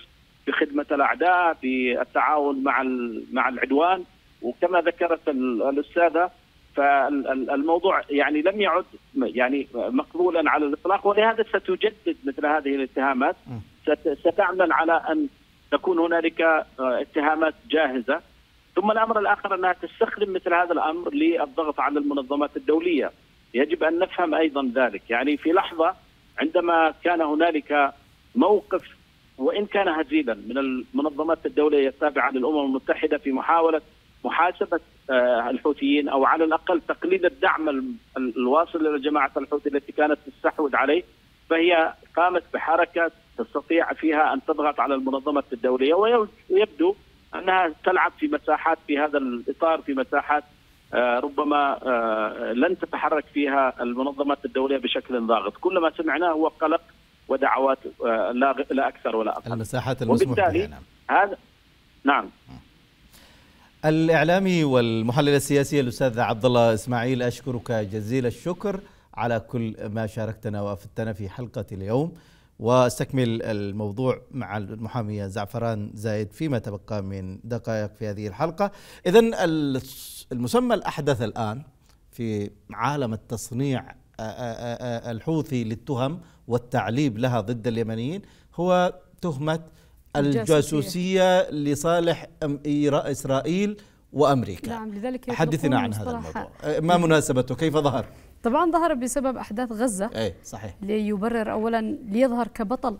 بخدمه الاعداء بالتعاون مع مع العدوان وكما ذكرت الاستاذه فالموضوع يعني لم يعد يعني مقبولا على الاطلاق ولهذا ستجدد مثل هذه الاتهامات ستعمل على ان تكون هنالك آه، اتهامات جاهزه ثم الامر الاخر انها تستخدم مثل هذا الامر للضغط على المنظمات الدوليه يجب ان نفهم ايضا ذلك يعني في لحظه عندما كان هنالك موقف وان كان هزيلا من المنظمات الدوليه التابعه للامم المتحده في محاوله محاسبه آه، الحوثيين او على الاقل تقليل الدعم الواصل الى جماعه الحوثي التي كانت تستحوذ عليه فهي قامت بحركه تستطيع فيها ان تضغط على المنظمات الدوليه ويبدو انها تلعب في مساحات في هذا الاطار في مساحات آه، ربما آه، لن تتحرك فيها المنظمات الدوليه بشكل ضاغط، كل ما سمعناه هو قلق ودعوات آه، لا اكثر ولا اقل. المساحات المسموح وبالتالي بها يعني. نعم. هذا نعم. الاعلامي والمحلل السياسي الاستاذ عبد الله اسماعيل اشكرك جزيل الشكر على كل ما شاركتنا وافدتنا في حلقه اليوم. واستكمل الموضوع مع المحامية زعفران زايد فيما تبقى من دقائق في هذه الحلقة إذا المسمى الأحدث الآن في عالم التصنيع الحوثي للتهم والتعليب لها ضد اليمنيين هو تهمة الجاسوسية لصالح إسرائيل وأمريكا نعم لذلك حدثنا عن هذا الموضوع أه، ما مناسبته كيف ظهر؟ طبعا ظهر بسبب أحداث غزة أي صحيح ليبرر أولا ليظهر كبطل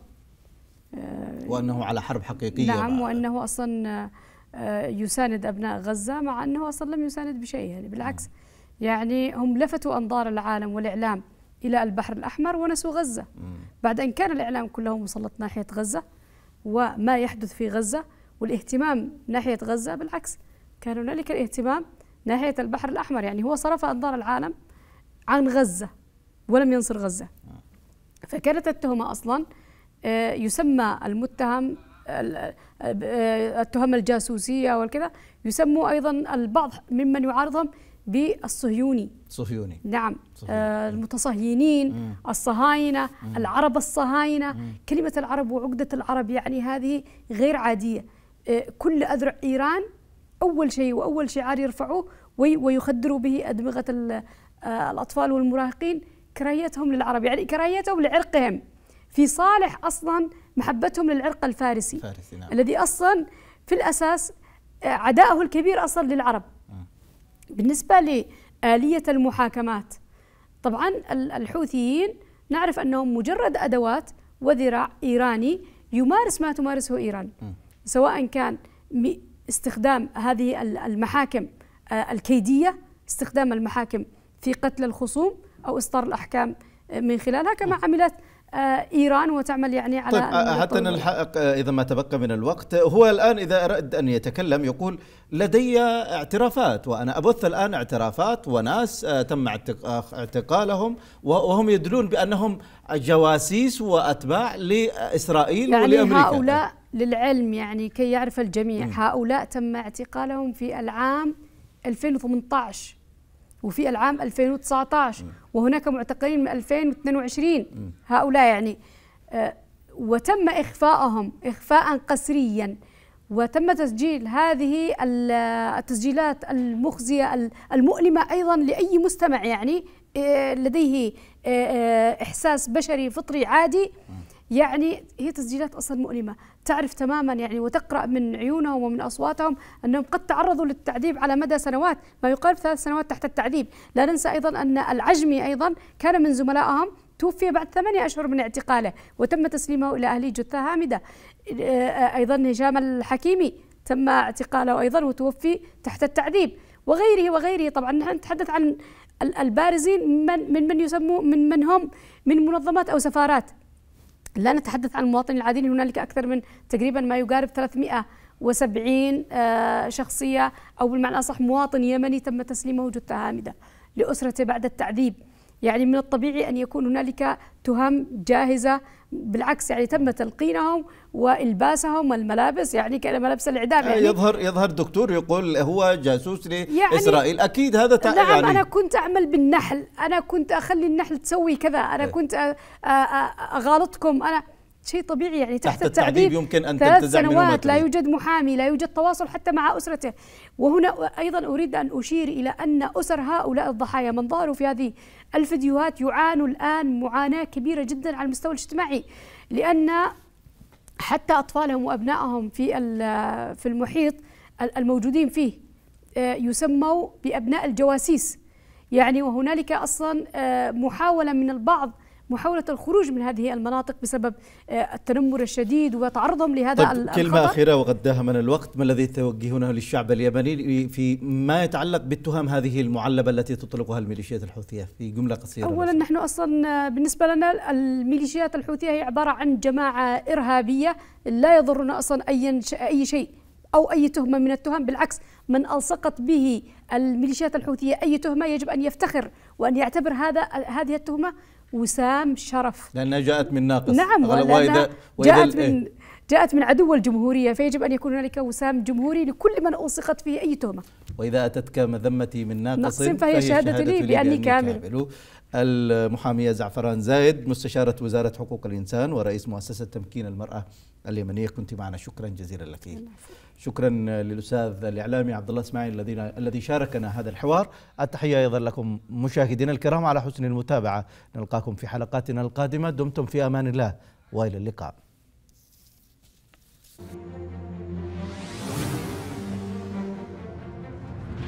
أه، وأنه على حرب حقيقية نعم وأنه أصلا أه، يساند أبناء غزة مع أنه أصلا لم يساند بشيء يعني بالعكس يعني هم لفتوا أنظار العالم والإعلام إلى البحر الأحمر ونسوا غزة بعد أن كان الإعلام كله مسلط ناحية غزة وما يحدث في غزة والاهتمام ناحية غزة بالعكس كان هنالك الاهتمام ناحية البحر الأحمر يعني هو صرف أنظار العالم عن غزة ولم ينصر غزة فكانت التهمة أصلا آه، يسمى المتهم آه، التهم الجاسوسية والكذا يسموا أيضا البعض ممن يعارضهم بالصهيوني صهيوني نعم صهيوني. آه، المتصهينين مم. الصهاينة مم. العرب الصهاينة مم. كلمة العرب وعقدة العرب يعني هذه غير عادية كل أذرع إيران أول شيء وأول شعار يرفعوه ويخدروا به أدمغة آه، الأطفال والمراهقين كراهيتهم للعرب يعني كراهيتهم لعرقهم في صالح أصلا محبتهم للعرق الفارسي نعم. الذي أصلا في الأساس آه، عداءه الكبير أصلا للعرب بالنسبة لآلية المحاكمات طبعا الحوثيين نعرف أنهم مجرد أدوات وذراع إيراني يمارس ما تمارسه إيران سواء كان استخدام هذه المحاكم آه، الكيدية استخدام المحاكم في قتل الخصوم أو إصدار الأحكام آه، من خلالها كما نعم. عملت آه، ايران وتعمل يعني على طيب حتى نلحق اذا ما تبقى من الوقت هو الان اذا اراد ان يتكلم يقول لدي اعترافات وانا ابث الان اعترافات وناس تم اعتقالهم وهم يدلون بانهم جواسيس واتباع لاسرائيل يعني ولامريكا هؤلاء للعلم يعني كي يعرف الجميع م. هؤلاء تم اعتقالهم في العام 2018 وفي العام 2019 م. وهناك معتقلين من 2022 م. هؤلاء يعني آه، وتم اخفائهم إخفاء قسريا وتم تسجيل هذه التسجيلات المخزية المؤلمة أيضا لأي مستمع يعني آه، لديه آه، آه، إحساس بشري فطري عادي يعني هي تسجيلات اصلا مؤلمه، تعرف تماما يعني وتقرا من عيونهم ومن اصواتهم انهم قد تعرضوا للتعذيب على مدى سنوات، ما يقارب ثلاث سنوات تحت التعذيب، لا ننسى ايضا ان العجمي ايضا كان من زملائهم توفي بعد ثمانية أشهر من اعتقاله وتم تسليمه إلى أهلي جثة هامدة أيضا هشام الحكيمي تم اعتقاله أيضا وتوفي تحت التعذيب وغيره وغيره طبعا نحن نتحدث عن البارزين من من, من يسموا من من هم من منظمات او سفارات لا نتحدث عن المواطنين العاديين هنالك اكثر من تقريبا ما يقارب 370 آه، شخصيه او بالمعنى الاصح مواطن يمني تم تسليمه جثه هامده لاسرته بعد التعذيب يعني من الطبيعي أن يكون هنالك تهم جاهزة بالعكس يعني تم تلقينهم والباسهم الملابس يعني كان ملابس الاعدام آه، يعني يظهر يظهر دكتور يقول هو جاسوس يعني لاسرائيل يعني اكيد هذا نعم يعني انا كنت اعمل بالنحل انا كنت اخلي النحل تسوي كذا انا إيه. كنت اغالطكم انا شيء طبيعي يعني تحت, تحت التعذيب, التعذيب يمكن ان ثلاث سنوات لا يوجد محامي لا يوجد تواصل حتى مع اسرته وهنا ايضا اريد ان اشير الى ان اسر هؤلاء الضحايا من ظهروا في هذه الفيديوهات يعانوا الان معاناه كبيره جدا على المستوى الاجتماعي لان حتى اطفالهم وابنائهم في في المحيط الموجودين فيه آه، يسموا بابناء الجواسيس يعني وهنالك اصلا آه، محاوله من البعض محاولة الخروج من هذه المناطق بسبب آه، التنمر الشديد وتعرضهم لهذا طيب الخطر كلمة أخيرة وغداها من الوقت ما الذي توجهونه للشعب اليمني في ما يتعلق بالتهم هذه المعلبة التي تطلقها الميليشيات الحوثية في جملة قصيرة أولا نحن أصلا آه، بالنسبة لنا الميليشيات الحوثية هي عبارة عن جماعة إرهابية لا يضرنا أصلا أي, أي شيء أو أي تهمة من التهم بالعكس من ألصقت به الميليشيات الحوثية أي تهمة يجب أن يفتخر وأن يعتبر هذا هذه التهمة وسام شرف لأنها جاءت من ناقص نعم وإذا جاءت من إيه. جاءت من عدو الجمهورية فيجب أن يكون هنالك وسام جمهوري لكل من ألصقت فيه أي تهمة وإذا أتتك مذمتي من ناقص فهي, فهي شهادة, شهادة لي بأني كامل, كامل. المحامية زعفران زايد مستشارة وزارة حقوق الإنسان ورئيس مؤسسة تمكين المرأة اليمنية كنت معنا شكرا جزيلا لك شكرا للاستاذ الاعلامي عبد الله اسماعيل الذي الذي شاركنا هذا الحوار التحيه ايضا لكم مشاهدينا الكرام على حسن المتابعه نلقاكم في حلقاتنا القادمه دمتم في امان الله والى اللقاء thank you